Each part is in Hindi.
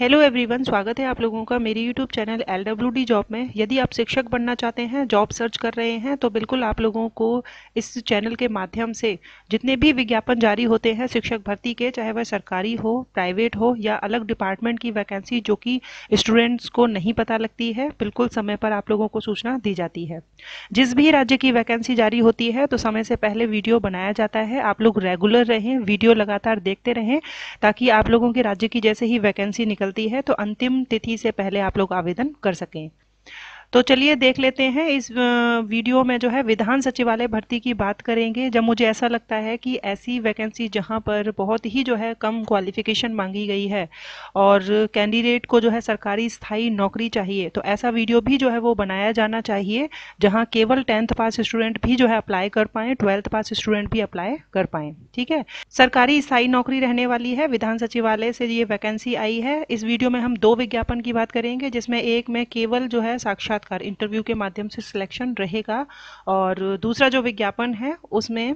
हेलो एवरीवन स्वागत है आप लोगों का मेरी YouTube channel L W D job में यदि आप शिक्षक बनना चाहते हैं जॉब सर्च कर रहे हैं तो बिल्कुल आप लोगों को इस चैनल के माध्यम से जितने भी विज्ञापन जारी होते हैं शिक्षक भर्ती के चाहे वह सरकारी हो प्राइवेट हो या अलग डिपार्टमेंट की वैकेंसी जो कि स्टूडेंट्स को नहीं पता लगती है बिल्कुल समय पर आप लोगों को सूचना दी जाती है जिस भी राज्य की वैकेंसी जारी होती है तो समय से पहले वीडियो बनाया जाता है आप लोग रेगुलर रहें वीडियो लगातार देखते रहें ताकि आप लोगों के राज्य की जैसे ही वैकेंसी निकल निकलती है तो अंतिम तिथि से पहले आप लोग आवेदन कर सकें तो चलिए देख लेते हैं इस वीडियो में जो है विधान सचिवालय भर्ती की बात करेंगे जब मुझे ऐसा लगता है कि ऐसी वैकेंसी जहां पर बहुत ही जो है कम क्वालिफिकेशन मांगी गई है और कैंडिडेट को जो है सरकारी स्थायी नौकरी चाहिए तो ऐसा वीडियो भी जो है वो बनाया जाना चाहिए जहाँ केवल टेंथ पास स्टूडेंट भी जो है अप्लाई कर पाएँ ट्वेल्थ पास स्टूडेंट भी अप्लाई कर पाएँ ठीक है सरकारी स्थायी नौकरी रहने वाली है विधान सचिवालय से ये वैकेंसी आई है इस वीडियो में हम दो विज्ञापन की बात करेंगे जिसमें एक में केवल जो है साक्षात साक्षात्कार इंटरव्यू के माध्यम से सिलेक्शन रहेगा और दूसरा जो विज्ञापन है उसमें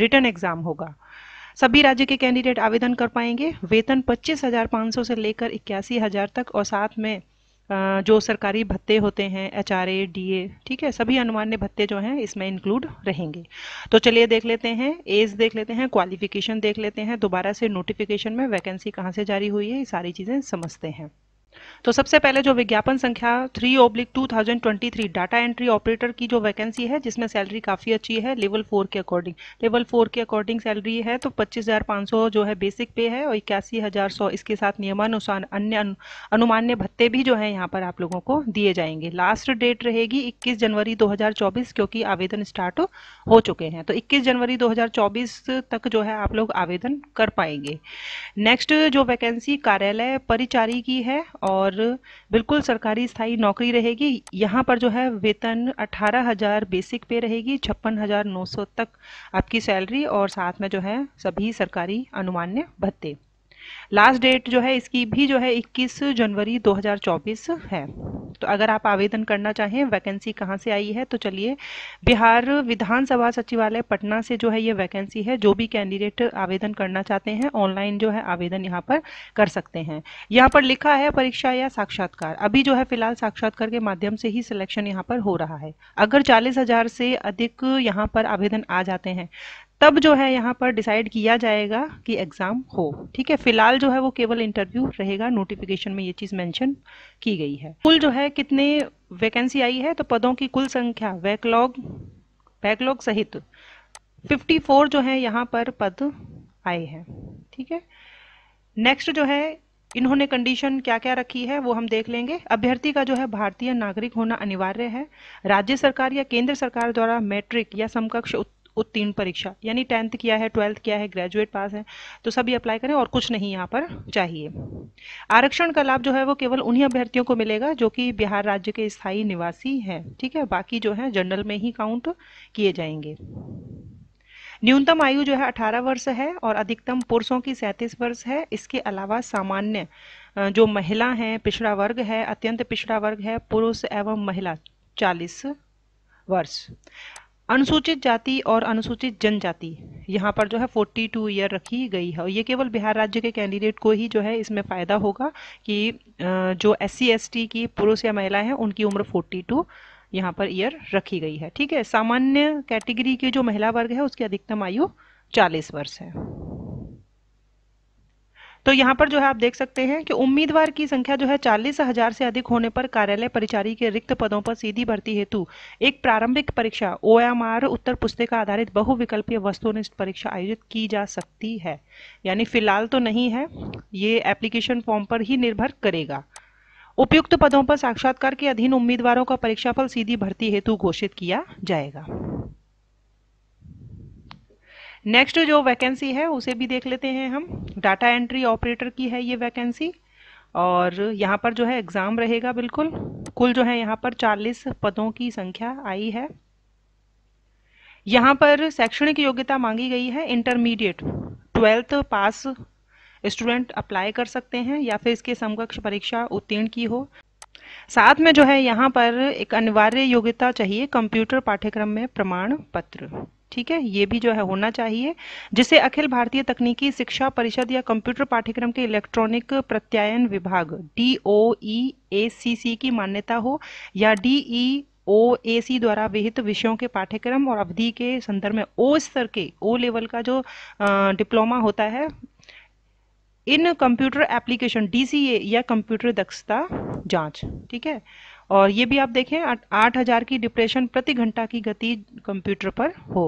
रिटर्न एग्जाम होगा सभी राज्य के कैंडिडेट आवेदन कर पाएंगे वेतन पच्चीस हजार पाँच सौ से लेकर इक्यासी हजार तक और साथ में जो सरकारी भत्ते होते हैं एच आर ठीक है सभी अनुमान्य भत्ते जो हैं इसमें इंक्लूड रहेंगे तो चलिए देख लेते हैं एज देख लेते हैं क्वालिफिकेशन देख लेते हैं दोबारा से नोटिफिकेशन में वैकेंसी कहाँ से जारी हुई है ये सारी चीज़ें समझते हैं तो सबसे पहले जो विज्ञापन संख्या three oblique two thousand twenty three data entry operator की जो वैकेंसी है जिसमें सैलरी काफ़ी अच्छी है लेवल फोर के अकॉर्डिंग लेवल फोर के अकॉर्डिंग सैलरी है तो पच्चीस हज़ार पाँच सौ जो है बेसिक पे है और इक्यासी हज़ार सौ इसके साथ नियमानुसार अन्य अनुमान्य भत्ते भी जो है यहाँ पर आप लोगों को दिए जाएंगे लास्ट डेट रहेगी इक्कीस जनवरी दो क्योंकि आवेदन स्टार्ट हो चुके हैं तो इक्कीस जनवरी दो तक जो है आप लोग आवेदन कर पाएंगे नेक्स्ट जो वैकेंसी कार्यालय परिचारी की है और बिल्कुल सरकारी स्थायी नौकरी रहेगी यहाँ पर जो है वेतन 18,000 बेसिक पे रहेगी छप्पन हज़ार नौ सौ तक आपकी सैलरी और साथ में जो है सभी सरकारी अनुमान्य भत्ते लास्ट डेट जो है इसकी भी जो है 21 जनवरी 2024 है तो अगर आप आवेदन करना चाहें वैकेंसी कहाँ से आई है तो चलिए बिहार विधानसभा सचिवालय पटना से जो है ये वैकेंसी है जो भी कैंडिडेट आवेदन करना चाहते हैं ऑनलाइन जो है आवेदन यहाँ पर कर सकते हैं यहाँ पर लिखा है परीक्षा या साक्षात्कार अभी जो है फिलहाल साक्षात्कार के माध्यम से ही सिलेक्शन यहाँ पर हो रहा है अगर चालीस से अधिक यहाँ पर आवेदन आ जाते हैं तब जो है यहाँ पर डिसाइड किया जाएगा कि एग्ज़ाम हो ठीक है फिलहाल जो है वो केवल इंटरव्यू रहेगा नोटिफिकेशन में ये चीज़ मेंशन की गई है कुल जो है कितने वैकेंसी आई है तो पदों की कुल संख्या बैकलॉग बैकलॉग सहित 54 जो है यहाँ पर पद आए हैं ठीक है नेक्स्ट जो है इन्होंने कंडीशन क्या क्या रखी है वो हम देख लेंगे अभ्यर्थी का जो है भारतीय नागरिक होना अनिवार्य है राज्य सरकार या केंद्र सरकार द्वारा मैट्रिक या समकक्ष उत्तीर्ण परीक्षा यानी टेंथ किया है ट्वेल्थ किया है ग्रेजुएट पास है तो सभी अप्लाई करें और कुछ नहीं यहाँ पर चाहिए आरक्षण का लाभ जो है वो केवल उन्हीं अभ्यर्थियों को मिलेगा जो कि बिहार राज्य के स्थायी निवासी हैं ठीक है बाकी जो है जनरल में ही काउंट किए जाएंगे न्यूनतम आयु जो है 18 वर्ष है और अधिकतम पुरुषों की 37 वर्ष है इसके अलावा सामान्य जो महिला हैं पिछड़ा वर्ग है अत्यंत पिछड़ा वर्ग है पुरुष एवं महिला 40 वर्ष अनुसूचित जाति और अनुसूचित जनजाति यहाँ पर जो है 42 ईयर रखी गई है और ये केवल बिहार राज्य के कैंडिडेट को ही जो है इसमें फ़ायदा होगा कि जो एस सी एस की पुरुष या महिलाएं हैं उनकी उम्र 42 यहाँ पर ईयर रखी गई है ठीक है सामान्य कैटेगरी की जो महिला वर्ग है उसकी अधिकतम आयु 40 वर्ष है तो यहाँ पर जो है आप देख सकते हैं कि उम्मीदवार की संख्या जो है चालीस हजार से अधिक होने पर कार्यालय परिचारी के रिक्त पदों पर सीधी भर्ती हेतु एक प्रारंभिक परीक्षा ओ उत्तर पुस्तिका आधारित बहुविकल्पीय वस्तुनिष्ठ परीक्षा आयोजित की जा सकती है यानी फिलहाल तो नहीं है ये एप्लीकेशन फॉर्म पर ही निर्भर करेगा उपयुक्त पदों पर साक्षात्कार के अधीन उम्मीदवारों का परीक्षाफल सीधी भर्ती हेतु घोषित किया जाएगा नेक्स्ट जो वैकेंसी है उसे भी देख लेते हैं हम डाटा एंट्री ऑपरेटर की है ये वैकेंसी और यहाँ पर जो है एग्ज़ाम रहेगा बिल्कुल कुल जो है यहाँ पर 40 पदों की संख्या आई है यहाँ पर शैक्षणिक योग्यता मांगी गई है intermediate twelfth pass student apply कर सकते हैं या फिर इसके समकक्ष परीक्षा उत्तीर्ण की हो साथ में जो है यहाँ पर एक अनिवार्य योग्यता चाहिए कंप्यूटर पाठ्यक्रम में प्रमाण पत्र ठीक है ये भी जो है होना चाहिए जिसे अखिल भारतीय तकनीकी शिक्षा परिषद या कंप्यूटर पाठ्यक्रम के इलेक्ट्रॉनिक प्रत्यायन विभाग डी ओ ई ए सी सी की मान्यता हो या डी ई ओ ए सी द्वारा विहित विषयों के पाठ्यक्रम और अवधि के संदर्भ में ओ स्तर के ओ लेवल का जो डिप्लोमा होता है इन कंप्यूटर एप्लीकेशन डीसीए या कंप्यूटर दक्षता जांच ठीक है और ये भी आप देखें आठ हजार की डिप्रेशन प्रति घंटा की गति कंप्यूटर पर हो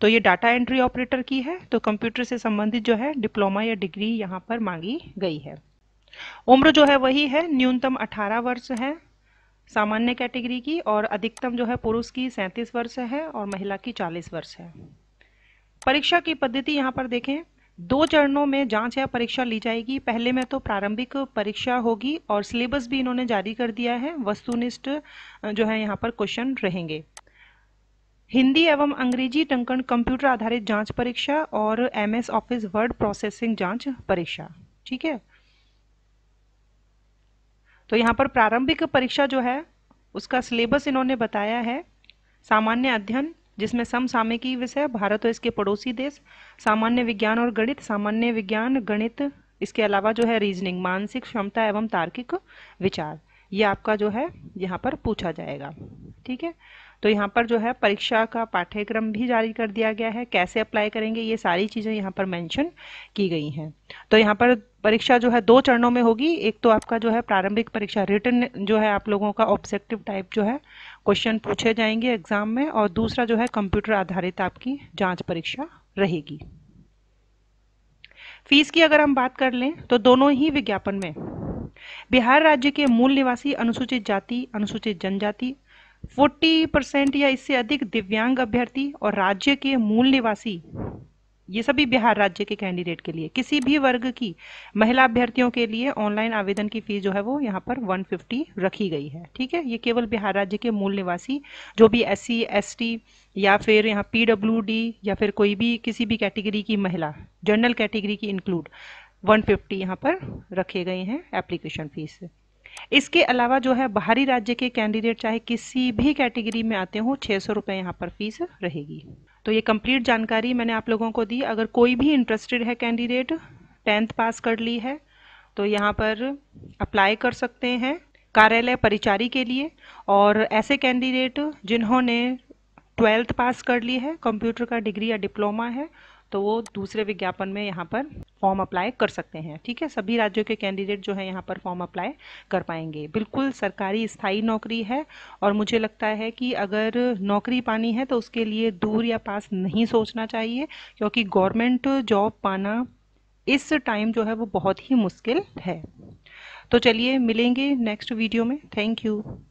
तो ये डाटा एंट्री ऑपरेटर की है तो कंप्यूटर से संबंधित जो है डिप्लोमा या डिग्री यहाँ पर मांगी गई है उम्र जो है वही है न्यूनतम अठारह वर्ष है सामान्य कैटेगरी की और अधिकतम जो है पुरुष की सैंतीस वर्ष है और महिला की चालीस वर्ष है परीक्षा की पद्धति यहाँ पर देखें दो चरणों में जांच या परीक्षा ली जाएगी पहले में तो प्रारंभिक परीक्षा होगी और सिलेबस भी इन्होंने जारी कर दिया है वस्तुनिष्ठ जो है यहाँ पर क्वेश्चन रहेंगे हिंदी एवं अंग्रेजी टंकण कंप्यूटर आधारित जांच परीक्षा और एमएस ऑफिस वर्ड प्रोसेसिंग जांच परीक्षा ठीक है तो यहाँ पर प्रारंभिक परीक्षा जो है उसका सिलेबस इन्होंने बताया है सामान्य अध्ययन जिसमें समसामयिकी विषय भारत और इसके पड़ोसी देश सामान्य विज्ञान और गणित सामान्य विज्ञान गणित इसके अलावा जो है रीजनिंग मानसिक क्षमता एवं तार्किक विचार ये आपका जो है यहाँ पर पूछा जाएगा ठीक है तो यहाँ पर जो है परीक्षा का पाठ्यक्रम भी जारी कर दिया गया है कैसे अप्लाई करेंगे ये सारी चीज़ें यहाँ पर मैंशन की गई हैं तो यहाँ पर परीक्षा जो है दो चरणों में होगी एक तो आपका जो है प्रारंभिक परीक्षा रिटर्न जो है आप लोगों का ऑब्जेक्टिव टाइप जो है क्वेश्चन पूछे जाएंगे एग्जाम में और दूसरा जो है कंप्यूटर आधारित आपकी जांच परीक्षा रहेगी फीस की अगर हम बात कर लें तो दोनों ही विज्ञापन में बिहार राज्य के मूल निवासी अनुसूचित जाति अनुसूचित जनजाति फोर्टी परसेंट या इससे अधिक दिव्यांग अभ्यर्थी और राज्य के मूल निवासी ये सभी बिहार राज्य के कैंडिडेट के लिए किसी भी वर्ग की महिला अभ्यर्थियों के लिए ऑनलाइन आवेदन की फीस जो है वो यहाँ पर 150 रखी गई है ठीक है ये केवल बिहार राज्य के मूल निवासी जो भी एस सी या फिर यहाँ पी या फिर कोई भी किसी भी कैटेगरी की महिला जनरल कैटेगरी की इंक्लूड 150 यहाँ पर रखे गए हैं एप्लीकेशन फीस इसके अलावा जो है बाहरी राज्य के कैंडिडेट चाहे किसी भी कैटेगरी में आते हों छः सौ रुपये यहाँ पर फीस रहेगी तो ये कंप्लीट जानकारी मैंने आप लोगों को दी अगर कोई भी इंटरेस्टेड है कैंडिडेट टेंथ पास कर ली है तो यहाँ पर अप्लाई कर सकते हैं कार्यालय परिचारी के लिए और ऐसे कैंडिडेट जिन्होंने ट्वेल्थ पास कर ली है कंप्यूटर का डिग्री या डिप्लोमा है तो वो दूसरे विज्ञापन में यहाँ पर फॉर्म अप्लाई कर सकते हैं ठीक है सभी राज्यों के कैंडिडेट जो है यहाँ पर फॉर्म अप्लाई कर पाएंगे बिल्कुल सरकारी स्थायी नौकरी है और मुझे लगता है कि अगर नौकरी पानी है तो उसके लिए दूर या पास नहीं सोचना चाहिए क्योंकि गवर्नमेंट जॉब पाना इस टाइम जो है वो बहुत ही मुश्किल है तो चलिए मिलेंगे नेक्स्ट वीडियो में थैंक यू